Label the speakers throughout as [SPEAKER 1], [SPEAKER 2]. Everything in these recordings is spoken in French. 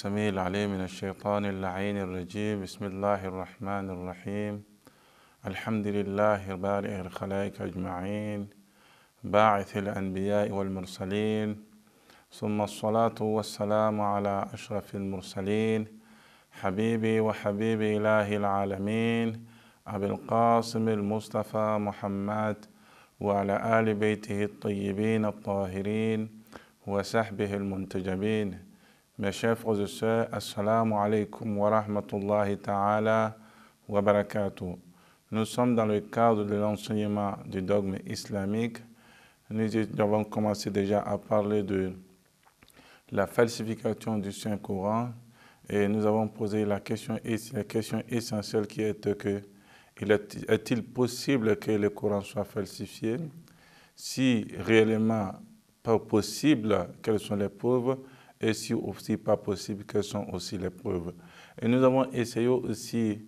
[SPEAKER 1] السميع العليم من الشيطان اللعين الرجيم بسم الله الرحمن الرحيم الحمد لله بارئ الخلائق أجمعين باعث الأنبياء والمرسلين ثم الصلاة والسلام على أشرف المرسلين حبيبي وحبيب إله العالمين أبي القاسم المصطفى محمد وعلى آل بيته الطيبين الطاهرين وسحبه المنتجبين Mes chers frères et sœurs, Assalamu wa rahmatullahi ta'ala wa barakatuh. Nous sommes dans le cadre de l'enseignement du dogme islamique. Nous avons commencé déjà à parler de la falsification du Saint-Coran et nous avons posé la question, la question essentielle qui est que est-il possible que le Coran soit falsifié Si réellement pas possible, quelles sont les preuves et si aussi pas possible, quelles sont aussi les preuves. Et nous avons essayé aussi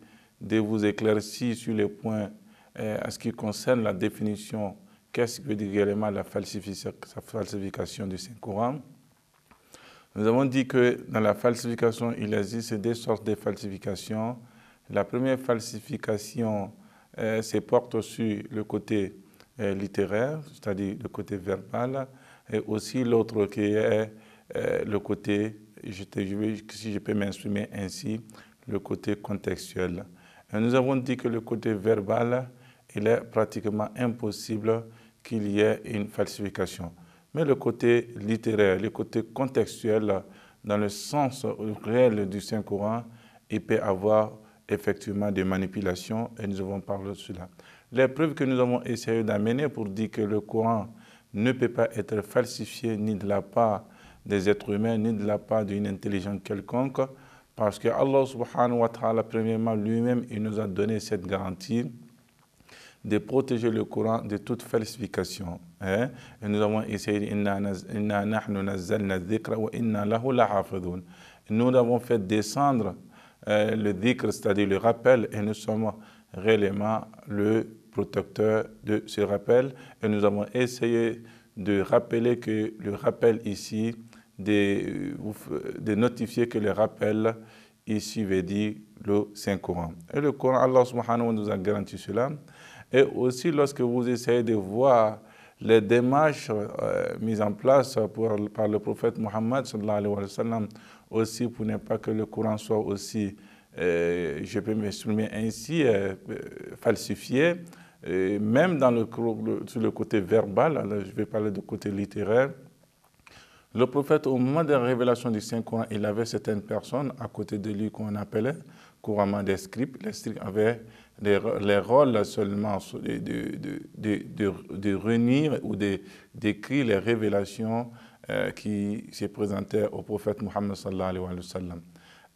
[SPEAKER 1] de vous éclaircir sur les points euh, en à ce qui concerne la définition, qu'est-ce que veut dire réellement la, falsification du Saint-Coran. Nous avons dit que dans la falsification, il existe deux sortes de falsifications. La première falsification euh, se porte sur le côté euh, littéraire, c'est-à-dire le côté verbal, et aussi l'autre qui est euh, le côté, je si je peux m'exprimer ainsi, le côté contextuel. Euh, nous avons dit que le côté verbal, il est pratiquement impossible qu'il y ait une falsification. Mais le côté littéraire, le côté contextuel, dans le sens réel du Saint-Coran, il peut avoir effectivement des manipulations et nous avons parlé de cela. Les preuves que nous avons essayé d'amener pour dire que le Coran ne peut pas être falsifié ni de la part des êtres humains ni de la part d'une intelligence quelconque, parce que Allah subhanahu wa ta'ala, premièrement, lui-même, il nous a donné cette garantie de protéger le Coran de toute falsification. Hein. Et nous avons essayé, nous avons fait descendre euh, le dhikr, c'est-à-dire le rappel, et nous sommes réellement le protecteur de ce rappel. Et nous avons essayé de rappeler que le rappel ici, de, euh, euh, de notifier que le rappel ici veut dire le Saint-Coran. Et le Coran, Allah subhanahu wa nous a garanti cela. Et aussi, lorsque vous essayez de voir les démarches euh, mises en place pour, par le prophète Mohammed, aussi pour ne pas que le Coran soit aussi, je peux m'exprimer ainsi, falsifié. même dans le, sur le côté verbal, je vais parler du côté littéraire, le prophète, au moment de la révélation du Saint-Coran, il avait certaines personnes à côté de lui qu'on appelait couramment des scribes. Les scribes avaient les rôles seulement de, de, de, de réunir ou d'écrire les révélations euh, qui se présentaient au prophète Mohammed sallallahu alayhi wa sallam.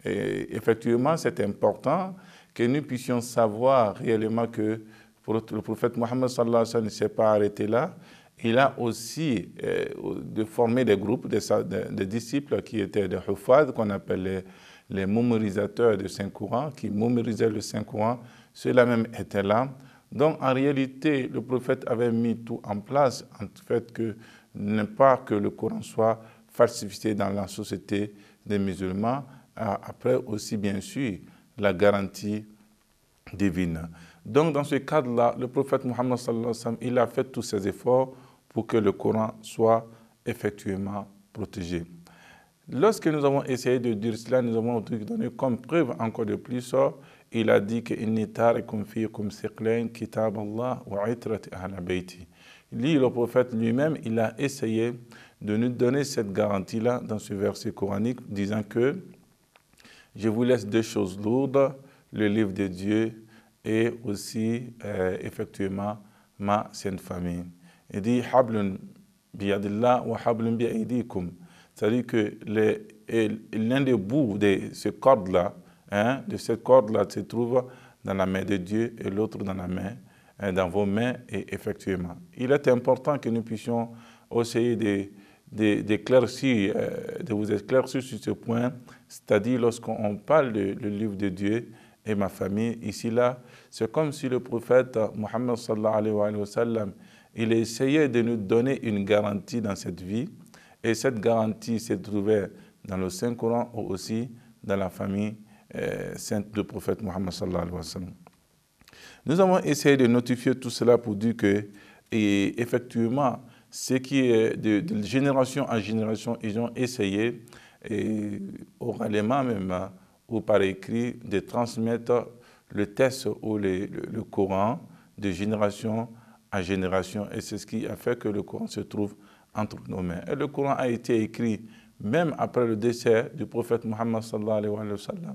[SPEAKER 1] Et effectivement, c'est important que nous puissions savoir réellement que le prophète Mohammed sallallahu alayhi wa sallam ne s'est pas arrêté là, il a aussi formé euh, de former des groupes de, disciples qui étaient des Hufad, qu'on appelait les, mémorisateurs du Saint-Courant, qui mémorisaient le Saint-Courant. ceux même était là. Donc, en réalité, le prophète avait mis tout en place, en fait, que ne pas que le Coran soit falsifié dans la société des musulmans. Après aussi, bien sûr, la garantie divine. Donc, dans ce cadre-là, le prophète Mohammed, il a fait tous ses efforts pour que le Coran soit effectivement protégé. Lorsque nous avons essayé de dire cela, nous avons donné comme preuve encore de plus, il a dit que kitab Allah wa Lui, le prophète lui-même, il a essayé de nous donner cette garantie-là dans ce verset coranique, disant que je vous laisse deux choses lourdes, le livre de Dieu et aussi euh, effectivement ma sainte famille. Il dit Hablun biyadillah wa hablun biyadikum. C'est-à-dire que l'un des bouts de ce corde-là, hein, de cette corde-là, se trouve dans la main de Dieu et l'autre dans la main, hein, dans vos mains, et effectivement. Il est important que nous puissions essayer de de, euh, de vous éclaircir sur ce point, c'est-à-dire lorsqu'on parle du livre de Dieu et ma famille, ici là, c'est comme si le prophète Mohammed sallallahu alayhi wa sallam il essayait de nous donner une garantie dans cette vie. Et cette garantie s'est trouvait dans le Saint-Coran ou aussi dans la famille euh, sainte du prophète Mohammed sallallahu alayhi wa sallam. Nous avons essayé de notifier tout cela pour dire que, effectivement, ce qui est de, génération en génération, ils ont essayé, et oralement même, hein, ou par écrit, de transmettre le texte ou le, Coran de génération en à génération et c'est ce qui a fait que le Coran se trouve entre nos mains. Et le Coran a été écrit même après le décès du prophète Mohammed sallallahu alayhi wa sallam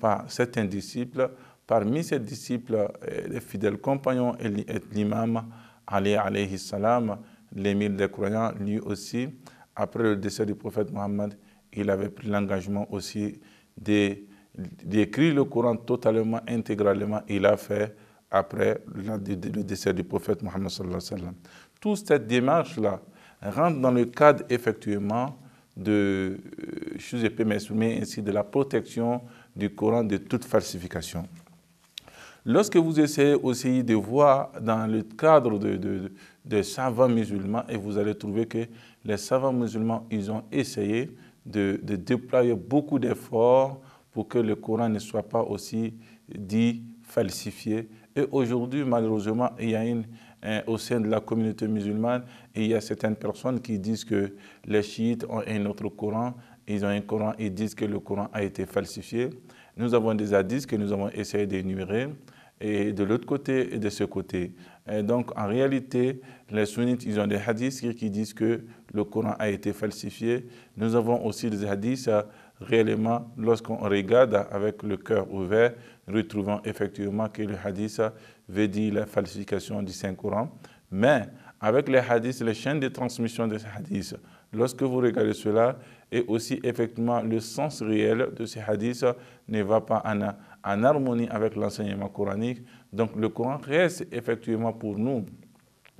[SPEAKER 1] par certains disciples. Parmi ces disciples, euh, les fidèles compagnons et l'imam Ali alayhi salam, l'émir des croyants, lui aussi, après le décès du prophète Mohammed, il avait pris l'engagement aussi d'écrire le Coran totalement, intégralement. Il a fait après le décès du prophète Mohammed sallallahu alayhi wa sallam. Toute cette démarche-là rentre dans le cadre effectivement de, euh, ainsi, de la protection du Coran de toute falsification. Lorsque vous essayez aussi de voir dans le cadre de, savants musulmans, et vous allez trouver que les savants musulmans, ils ont essayé de déployer beaucoup d'efforts pour que le Coran ne soit pas aussi dit falsifié, aujourd'hui, malheureusement, il y a une, euh, au sein de la communauté musulmane, il y a certaines personnes qui disent que les chiites ont un autre Coran, ils ont un Coran, et disent que le Coran a été falsifié. Nous avons des hadiths que nous avons essayé d'énumérer, et de l'autre côté et de ce côté. donc, en réalité, les sunnites, ils ont des hadiths qui disent que le Coran a été falsifié. Nous avons aussi des hadiths euh, réellement, lorsqu'on regarde avec le cœur ouvert, retrouvant effectivement que le hadith veut dire la falsification du Saint-Coran. Mais avec les hadiths, les chaînes de transmission de ces hadiths, lorsque vous regardez cela, et aussi effectivement le sens réel de ces hadiths ne va pas en, en harmonie avec l'enseignement coranique. Donc le Coran reste effectivement pour nous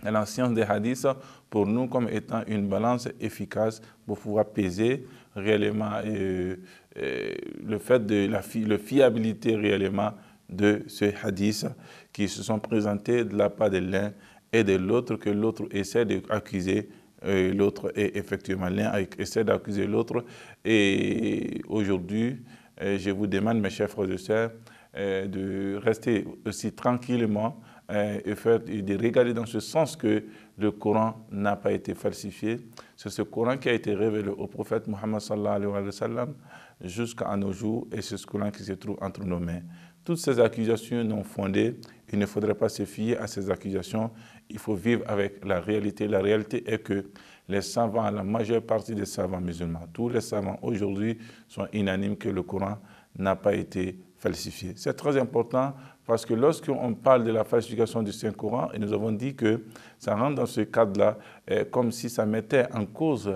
[SPEAKER 1] la des hadiths pour nous comme étant une balance efficace pour pouvoir peser réellement euh, euh, le fait de la, fiabilité réellement de ce hadith qui se sont présentés de la part de l'un et de l'autre, que l'autre essaie d'accuser euh, l'autre, et effectivement l'un essaie d'accuser l'autre. Et aujourd'hui, je vous demande, mes chers frères et sœurs, euh, de rester aussi tranquillement euh, et, de regarder dans ce sens que le Coran n'a pas été falsifié. C'est ce Coran qui a été révélé au prophète Mohammed sallallahu alayhi wa sallam jusqu'à nos jours et c'est ce Coran qui se trouve entre nos mains. Toutes ces accusations non fondées, il ne faudrait pas se fier à ces accusations, il faut vivre avec la réalité. La réalité est que les savants, la majeure partie des savants musulmans, tous les savants aujourd'hui sont unanimes que le Coran n'a pas été c'est très important parce que lorsqu'on parle de la falsification du Saint-Coran, et nous avons dit que ça rentre dans ce cadre-là, eh, comme si ça mettait en cause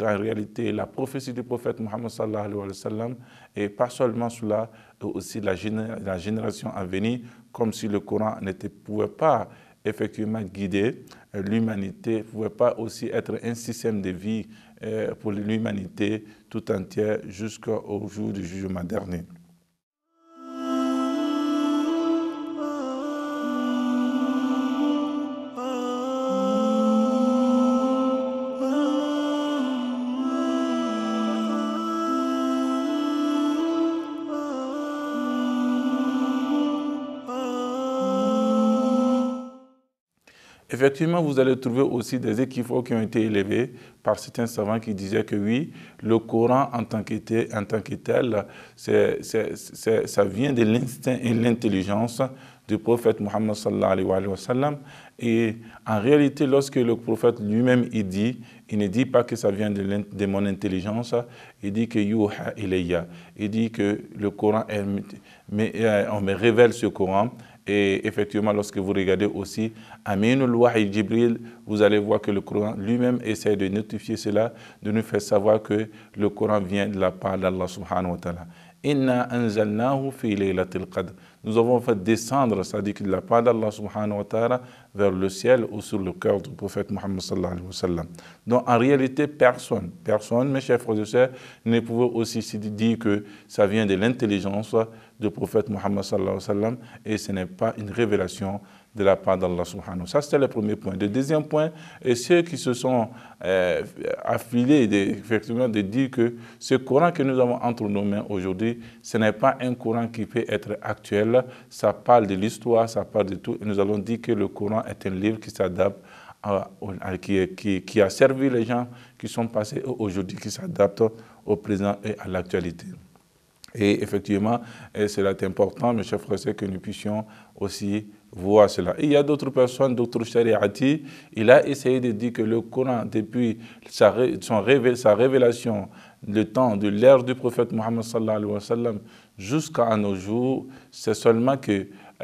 [SPEAKER 1] en réalité la prophétie du prophète Mohammed sallallahu alayhi wa sallam, et pas seulement cela, euh, aussi la, la génération à venir, comme si le Coran ne pouvait pas effectivement guider euh, l'humanité, ne pouvait pas aussi être un système de vie euh, pour l'humanité tout entière jusqu'au jour du jugement dernier. Effectivement, vous allez trouver aussi des équivoques qui ont été élevés par certains savants qui disaient que oui, le Coran en tant que tel, ça vient de l'instinct et l'intelligence du prophète Muhammad sallallahu alayhi wa sallam. Et en réalité, lorsque le prophète lui-même il dit, il ne dit pas que ça vient de, mon intelligence, il dit que yuha ilayya. Il dit que le Coran, est, mais, euh, on me révèle ce Coran et effectivement, lorsque vous regardez aussi Aminul Wahid Jibril, vous allez voir que le Coran lui-même essaie de notifier cela, de nous faire savoir que le Coran vient de la part d'Allah subhanahu wa ta'ala. Inna anzalnahu fi Nous avons fait descendre, c'est-à-dire de la part d'Allah subhanahu wa ta'ala, vers le ciel ou sur le cœur du prophète Muhammad sallallahu alayhi wa sallam. Donc en réalité, personne, personne, mes chers frères et sœurs, ne pouvait aussi dire que ça vient de l'intelligence, du prophète Mohammed sallallahu alayhi wa sallam et ce n'est pas une révélation de la part d'Allah subhanahu Ça, c'était le premier point. Le deuxième point, et ceux qui se sont euh, affilés effectivement de dire que ce Coran que nous avons entre nos mains aujourd'hui, ce n'est pas un Coran qui peut être actuel. Ça parle de l'histoire, ça parle de tout. Et nous allons dire que le Coran est un livre qui s'adapte qui, qui, a servi les gens qui sont passés aujourd'hui, qui s'adapte au présent et à l'actualité. Et effectivement, cela est important, mes chers frères, que nous puissions aussi voir cela. il y a d'autres personnes, d'autres shariati, il a essayé de dire que le Coran, depuis sa, son sa révélation, le temps de l'ère du prophète Mohammed sallallahu alayhi jusqu'à nos jours, c'est seulement que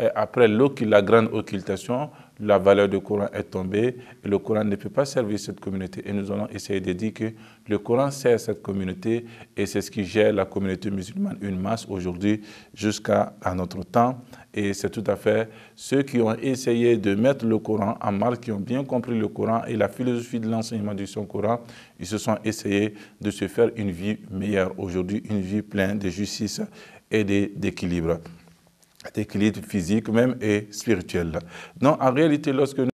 [SPEAKER 1] eh, après la grande occultation, la valeur du Coran est tombée et le Coran ne peut pas servir cette communauté. Et nous allons essayer de dire que le Coran sert cette communauté et c'est ce qui gère la communauté musulmane, une masse aujourd'hui jusqu'à notre temps. Et c'est tout à fait ceux qui ont essayé de mettre le Coran en marche, qui ont bien compris le Coran et la philosophie de l'enseignement du son Coran, ils se sont essayés de se faire une vie meilleure aujourd'hui, une vie pleine de justice et d'équilibre physique même et spirituel. Donc en réalité, lorsque nous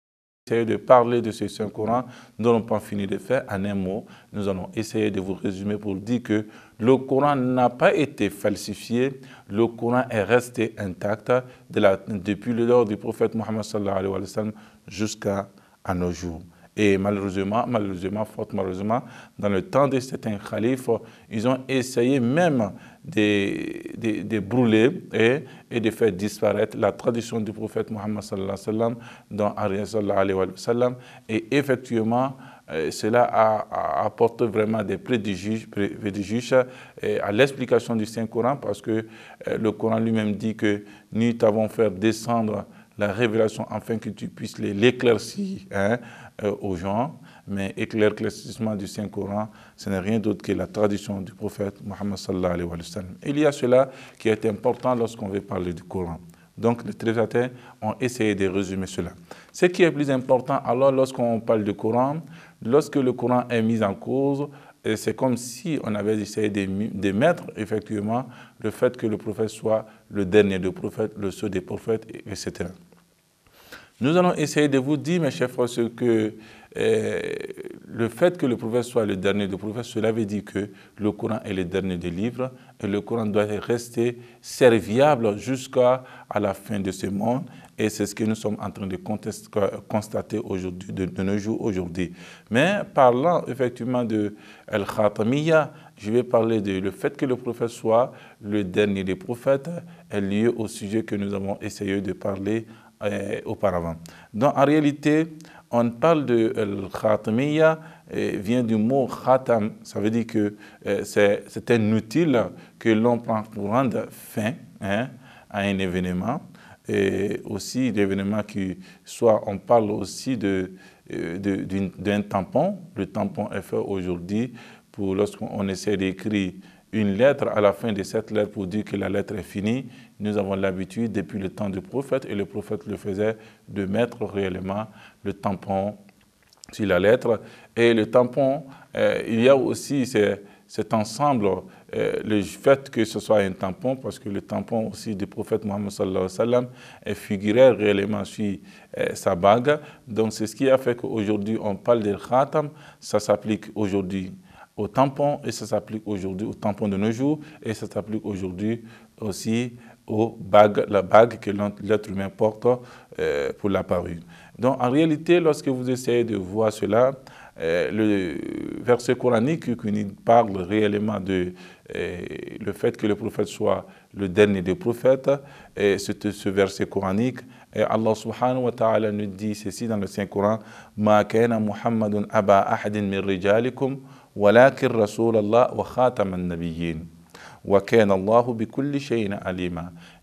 [SPEAKER 1] essayons de parler de ce Saint-Coran, nous n'allons pas fini de faire en un mot. Nous allons essayer de vous résumer pour dire que le Coran n'a pas été falsifié, le Coran est resté intact de la, depuis du prophète Mohammed jusqu'à nos jours. Et malheureusement, malheureusement, fort malheureusement, dans le temps de certains califes, ils ont essayé même de, de, brûler et, et, de faire disparaître la tradition du prophète Mohammed sallallahu alayhi wa sallam dans Ariel wa sallam. Et effectivement, euh, cela a apporté vraiment des prédiges euh, à l'explication du Saint-Coran parce que euh, le Coran lui-même dit que nous t'avons fait descendre la révélation afin que tu puisses l'éclaircir hein, euh, aux gens. Mais éclaircissement du Saint-Coran, ce n'est rien d'autre que la tradition du prophète Mohammed sallallahu alayhi wa sallam. Il y a cela qui est important lorsqu'on veut parler du Coran. Donc les trésatés ont essayé de résumer cela. Ce qui est plus important alors lorsqu'on parle du Coran, lorsque le Coran est mis en cause, et c'est comme si on avait essayé de, mettre effectivement le fait que le prophète soit le dernier des prophètes, le seul des prophètes, etc. Nous allons essayer de vous dire, mes chers frères, que euh, le fait que le prophète soit le dernier des prophètes, cela veut dire que le Coran est le dernier des livres et le Coran doit rester serviable jusqu'à la fin de ce monde. Et c'est ce que nous sommes en train de constater aujourd'hui, de, nos jours aujourd'hui. Mais parlant effectivement de Al-Khatamiya, je vais parler de le fait que le prophète soit le dernier des prophètes, est lié au sujet que nous avons essayé de parler euh, auparavant. Donc en réalité, on parle de euh, khatmiya euh, vient du mot khatam, ça veut dire que c'est un outil que l'on prend pour rendre fin hein, à un événement. Et aussi l'événement qui, soit on parle aussi d'un de, d'un tampon, le tampon est fait aujourd'hui pour lorsqu'on essaie d'écrire une lettre à la fin de cette lettre pour dire que la lettre est finie. Nous avons l'habitude, depuis le temps du prophète, et le prophète le faisait, de mettre réellement le tampon sur la lettre. Et le tampon, euh, il y a aussi cet ensemble, euh, le fait que ce soit un tampon, parce que le tampon aussi du prophète Mohammed sallallahu alayhi wa sallam figurait réellement sur euh, sa bague. Donc c'est ce qui a fait qu'aujourd'hui on parle de khatam, ça s'applique aujourd'hui au tampon et ça s'applique aujourd'hui au tampon de nos jours et ça s'applique aujourd'hui aussi aux bagues, la bague que l'être humain porte euh, pour la parure. Donc en réalité, lorsque vous essayez de voir cela, euh, le verset coranique qui parle réellement de euh, le fait que le prophète soit le dernier des prophètes, et c'est ce verset coranique. Et Allah subhanahu wa ta'ala nous dit ceci dans le Saint-Coran, « Ma kana Muhammadun aba ahadin min rijalikum » ولكن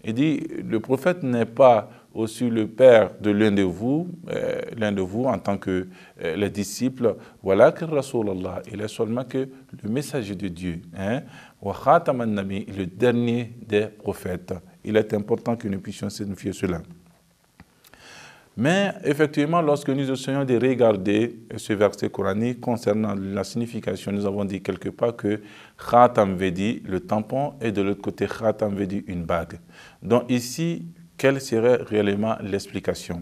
[SPEAKER 1] Il dit, le prophète n'est pas aussi le père de l'un de vous, euh, l'un de vous en tant que euh, les disciples. Voilà que il est seulement que le messager de Dieu. Hein? le dernier des prophètes. Il est important que nous puissions signifier cela. Mais effectivement, lorsque nous essayons de regarder ce verset coranique concernant la signification, nous avons dit quelque part que khatam veut dire le tampon et de l'autre côté khatam veut dire une bague. Donc ici, quelle serait réellement l'explication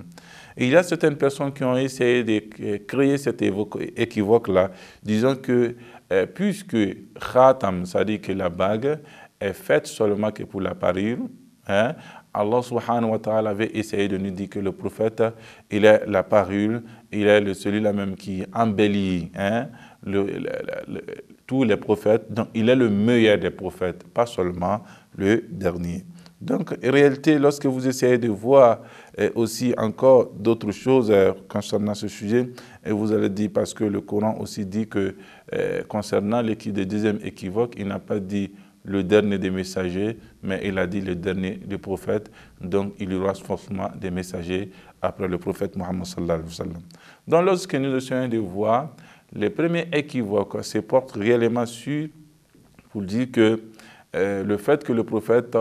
[SPEAKER 1] Il y a certaines personnes qui ont essayé de créer cet équivoque-là, disant que euh, puisque khatam, ça dit que la bague est faite seulement que pour la hein, Allah subhanahu wa ta'ala avait essayé de nous dire que le prophète, il est la parule, il est celui-là même qui embellit hein, tous les prophètes. Donc, il est le meilleur des prophètes, pas seulement le dernier. Donc, en réalité, lorsque vous essayez de voir eh, aussi encore d'autres choses eh, concernant ce sujet, et eh, vous allez dire, parce que le Coran aussi dit que concernant l'équipe de deuxième équivoque, il n'a pas dit le dernier des messagers, mais il a dit le dernier des prophètes, donc il y aura forcément des messagers après le prophète Mohammed sallallahu Donc lorsque nous essayons de voir, les premiers équivoques se portent réellement sur, pour dire que euh, le fait que le prophète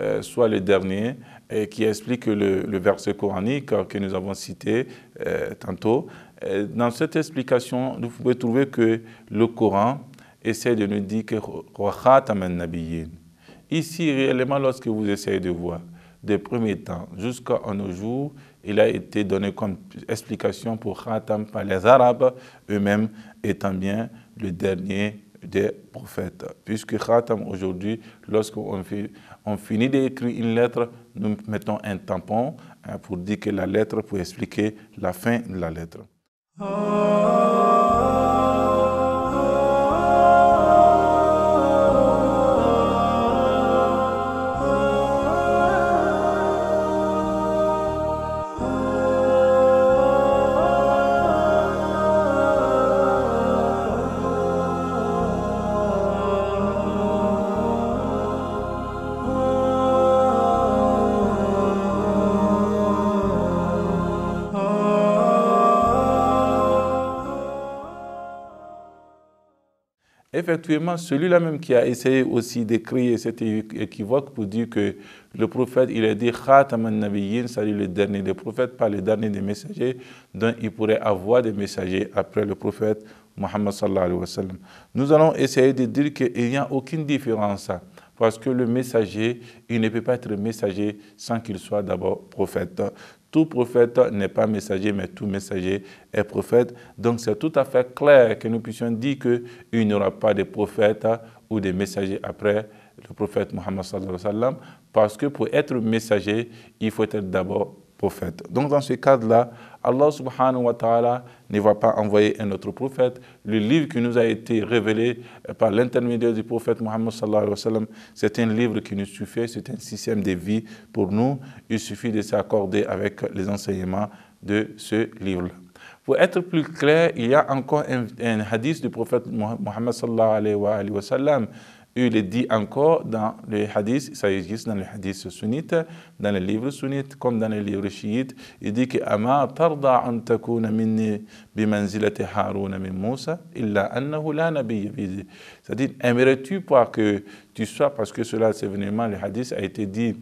[SPEAKER 1] euh, soit le dernier, et qui explique le, verset coranique que nous avons cité euh, tantôt, dans cette explication, vous pouvez trouver que le Coran, essaie de nous dire que Ici, réellement, lorsque vous essayez de voir, des premiers temps jusqu'à nos jours, il a été donné comme explication pour Khatam par les Arabes eux-mêmes, étant bien le dernier des prophètes. Puisque Khatam, aujourd'hui, lorsqu'on on finit d'écrire une lettre, nous mettons un tampon hein, pour dire que la lettre, pour expliquer la fin de la lettre. Ah. Effectivement, celui-là même qui a essayé aussi d'écrire cet équivoque pour dire que le prophète, il a dit Khatam Nabiyin, nabiyyin cest c'est-à-dire le dernier des prophètes, pas le dernier des messagers, donc il pourrait avoir des messagers après le prophète Muhammad sallallahu alayhi wa sallam. Nous allons essayer de dire qu'il n'y a aucune différence parce que le messager, il ne peut pas être messager sans qu'il soit d'abord prophète. Tout prophète n'est pas messager, mais tout messager est prophète. Donc c'est tout à fait clair que nous puissions dire qu'il n'y aura pas de prophète ou de messager après le prophète Mohammed parce que pour être messager, il faut être d'abord donc dans ce cadre-là, Allah subhanahu wa ta'ala ne va pas envoyer un autre prophète. Le livre qui nous a été révélé par l'intermédiaire du prophète Mohammed sallallahu alayhi wa sallam, c'est un livre qui nous suffit, c'est un système de vie pour nous. Il suffit de s'accorder avec les enseignements de ce livre Pour être plus clair, il y a encore un, un hadith du prophète Mohammed sallallahu alayhi wa sallam il est dit encore dans les hadiths, ça existe dans les hadiths sunnites, dans les livres sunnites comme dans les livres chiites. Il dit que Ama tarda an takuna minni manzilati Harun min Musa illa annahu la nabiyya C'est-à-dire, aimerais-tu pas que tu sois, parce que cela, c'est vraiment, le hadith a été dit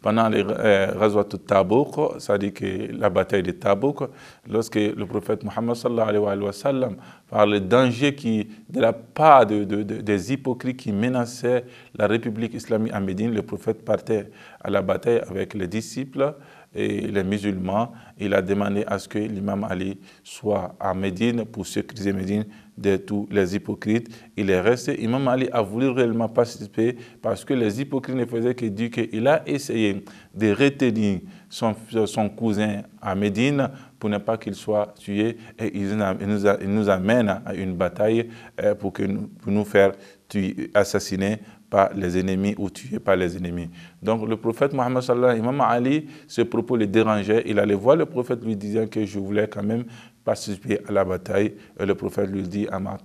[SPEAKER 1] pendant les euh, Razwat Tabouk, c'est-à-dire que la bataille de Tabouk, lorsque le prophète Mohammed alayhi wa sallam par le danger qui, de la part des hypocrites qui menaçaient la République islamique à Médine, le prophète partait à la bataille avec les disciples et les musulmans. Il a demandé à ce que l'imam Ali soit à Médine pour sécuriser Médine de tous les hypocrites. Il est resté. Imam Ali a voulu réellement participer parce que les hypocrites ne faisaient que dire qu'il a essayé de retenir son, cousin à Médine pour ne pas qu'il soit tué. Et il nous, amène à une bataille euh, pour, que nous, faire assassiner pas les ennemis ou es pas les ennemis. Donc le prophète Mohammed sallallahu alayhi Ali, ce propos le dérangeait. Il allait voir le prophète lui disant que je voulais quand même participer à la bataille. Et le prophète lui dit min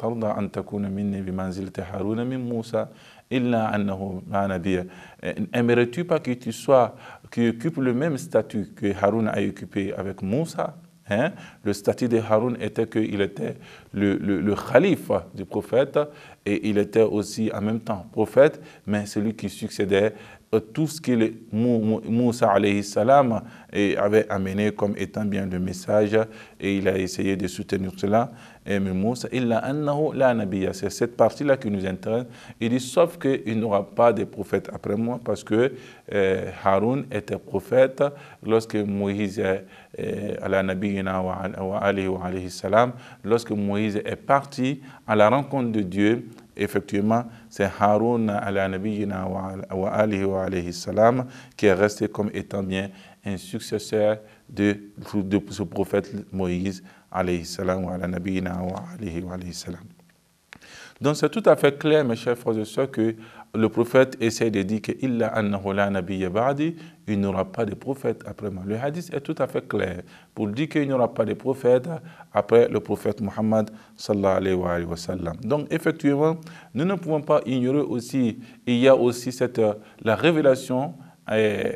[SPEAKER 1] Aimerais-tu pas que tu sois, qui occupe le même statut que Harun a occupé avec Moussa Hein? Le statut de Haroun était qu'il était le, le, le, calife du prophète et il était aussi en même temps prophète, mais celui qui succédait euh, tout ce que Moussa alayhi salam euh, avait amené comme étant bien le message et il a essayé de soutenir cela. Et Moussa, C'est cette partie-là qui nous intéresse. Il dit, sauf qu'il n'y aura pas de prophète après moi parce que Harun euh, Haroun était prophète lorsque Moïse, lorsque Moïse est parti à la rencontre de Dieu effectivement, c'est Haroun wa qui est resté comme étant bien un successeur de, de ce prophète Moïse ala wa wa Donc c'est tout à fait clair, mes chers frères et sœurs, que le prophète essaie de dire que il n'y aura pas de prophète après moi. Le hadith est tout à fait clair pour dire qu'il n'y aura pas de prophète après le prophète Muhammad sallallahu Donc effectivement, nous ne pouvons pas ignorer aussi, il y a aussi cette, euh, la révélation, euh,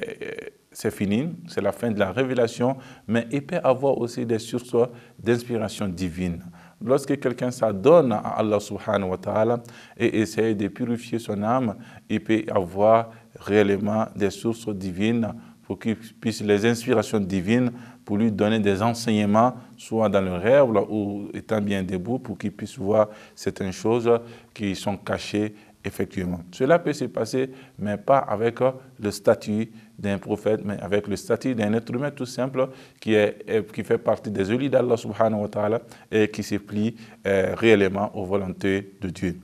[SPEAKER 1] c'est fini, c'est la fin de la révélation, mais il peut y avoir aussi des sources d'inspiration divine. Lorsque quelqu'un s'adonne à Allah subhanahu wa ta'ala et essaye de purifier son âme, il peut avoir réellement des sources divines pour qu'il puisse les inspirations divines pour lui donner des enseignements, soit dans le rêve ou étant bien debout, pour qu'il puisse voir certaines choses qui sont cachées effectivement. Cela peut se passer, mais pas avec le statut d'un prophète, mais avec le statut d'un être humain tout simple qui, est, euh, qui fait partie des élites d'Allah subhanahu wa ta'ala et qui se plie euh, réellement aux volontés de Dieu.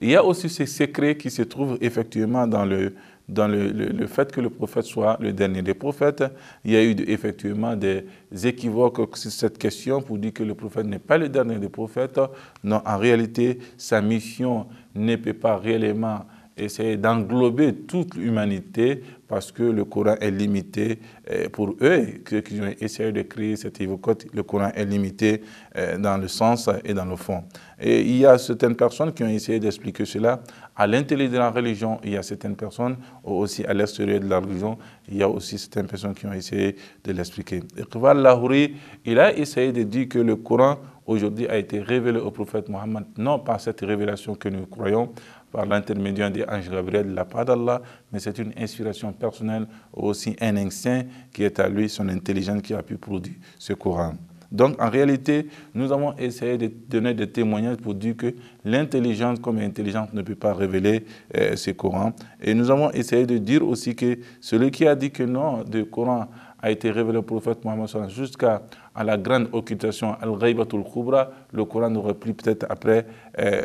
[SPEAKER 1] Il y a aussi ces secrets qui se trouvent effectivement dans le, dans le, fait que le prophète soit le dernier des prophètes. Il y a eu effectivement des équivoques sur cette question pour dire que le prophète n'est pas le dernier des prophètes. Non, en réalité, sa mission n'est pas réellement Essayer d'englober toute l'humanité parce que le Coran est limité euh, pour eux, qui ont essayé de créer cette évocote, le Coran est limité euh, dans le sens et dans le fond. Et il y a certaines personnes qui ont essayé d'expliquer cela à l'intérieur de la religion, il y a certaines personnes aussi à l'extérieur de la religion, il y a aussi certaines personnes qui ont essayé de l'expliquer. Iqbal Lahouri, il a essayé de dire que le Coran aujourd'hui a été révélé au prophète Mohammed, non par cette révélation que nous croyons, par l'intermédiaire des anges Gabriel la part d'Allah, mais c'est une inspiration personnelle, aussi un instinct qui est à lui, son intelligence qui a pu produire ce Coran. Donc en réalité, nous avons essayé de donner des témoignages pour dire que l'intelligence comme intelligence ne peut pas révéler euh, ce Coran. Et nous avons essayé de dire aussi que celui qui a dit que non, du Coran a été révélé au prophète Mohammed jusqu'à à la grande occultation, al al Khubra, le Coran n'aurait plus peut-être après, euh,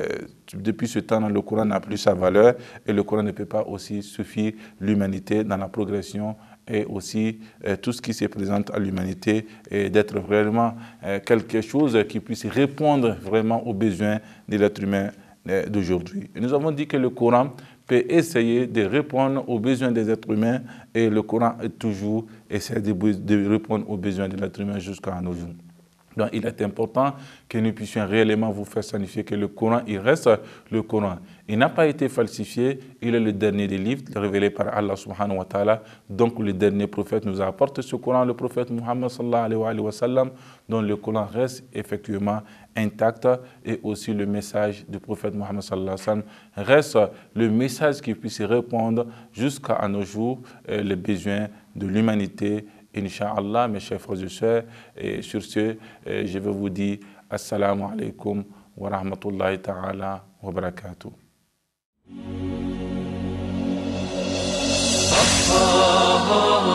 [SPEAKER 1] depuis ce temps, le Coran n'a plus sa valeur et le Coran ne peut pas aussi suffire l'humanité dans la progression et aussi euh, tout ce qui se présente à l'humanité et d'être vraiment euh, quelque chose qui puisse répondre vraiment aux besoins de l'être humain d'aujourd'hui. Nous avons dit que le Coran peut essayer de répondre aux besoins des êtres humains et le Coran est toujours essaie de, répondre aux besoins de l'être humain jusqu'à nos jours. Donc il est important que nous puissions réellement vous faire signifier que le Coran, il reste le Coran. Il n'a pas été falsifié, il est le dernier des livres révélés par Allah subhanahu wa ta'ala. Donc le dernier prophète nous apporte ce Coran, le prophète Muhammad sallallahu alayhi wa sallam, dont le Coran reste effectivement intacte et aussi le message du prophète Mohammed reste le message qui puisse répondre jusqu'à nos jours euh, les besoins de l'humanité. Inch'Allah, mes chers frères et soeurs et sur ce, euh, je vais vous dire Assalamu alaikum wa rahmatullahi ta'ala wa barakatuh. Ah, ah, ah.